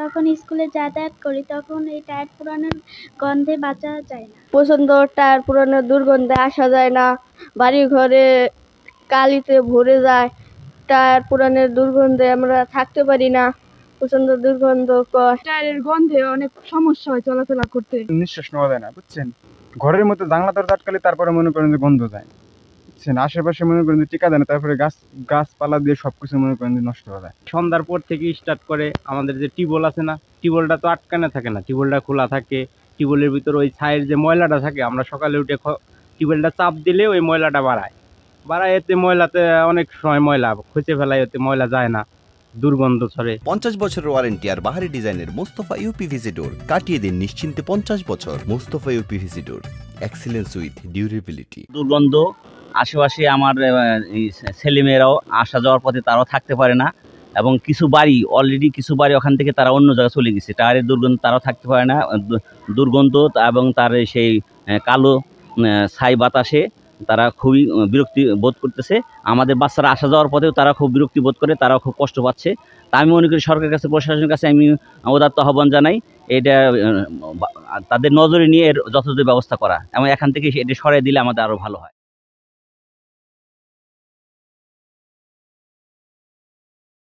যখন স্কুলে যাতায়াত করি তখন এই টায়ার পুরানোর গন্ধে বাঁচা যায় না প্রচন্ড টায়ার পুরানোর দুর্গন্ধে আসা যায় না বাড়ি ঘরে কালিতে ভরে যায় টায়ার পুরানোর দুর্গন্ধে আমরা থাকতে পারি না প্রচন্ড দুর্গন্ধ টায়ারের গন্ধে অনেক সমস্যা হয় চলাফেরা করতে নিঃশ্বাস নেওয়া যায় না বুঝছেন ঘরের মধ্যে জানলা দরজা আটকালে তারপরে মনে করেন যে গন্ধ যায় দিচ্ছেন আশেপাশে মনে করেন যে টিকা দেন তারপরে গাছ গাছপালা দিয়ে সব কিছু মনে করেন যে নষ্ট হয়ে যায় সন্ধ্যার পর থেকে স্টার্ট করে আমাদের যে টিউবওয়েল আছে না টিউবওয়েলটা তো আটকানে থাকে না টিউবওয়েলটা খোলা থাকে টিউবওয়েলের ভিতরে ওই ছাইয়ের যে ময়লাটা থাকে আমরা সকালে উঠে টিউবওয়েলটা চাপ দিলে ওই ময়লাটা বাড়ায় বাড়ায় এতে ময়লাতে অনেক সময় ময়লা খুঁজে ফেলায় এতে ময়লা যায় না দুর্গন্ধ ছড়ে পঞ্চাশ বছরের ওয়ারেন্টি আর বাহারি ডিজাইনের মোস্তফা ইউপিভিসি ডোর কাটিয়ে দিন নিশ্চিন্তে পঞ্চাশ বছর Mostafa UPVC door excellence with durability দুর্গন্ধ আশেপাশে আমার ছেলেমেয়েরাও আসা যাওয়ার পথে তারাও থাকতে পারে না এবং কিছু বাড়ি অলরেডি কিছু বাড়ি ওখান থেকে তারা অন্য জায়গায় চলে গেছে টায়ারের দুর্গন্ধ তারাও থাকতে পারে না দুর্গন্ধ এবং তার সেই কালো ছাই বাতাসে তারা খুবই বিরক্তি বোধ করতেছে আমাদের বাচ্চারা আসা যাওয়ার পথেও তারা খুব বিরক্তি বোধ করে তারা খুব কষ্ট পাচ্ছে তা আমি মনে করি সরকারের কাছে প্রশাসনের কাছে আমি উদাত্ত আহ্বান জানাই এটা তাদের নজরে নিয়ে এর যথাযথ ব্যবস্থা করা এবং এখান থেকে এটা সরাই দিলে আমাদের আরও ভালো হয়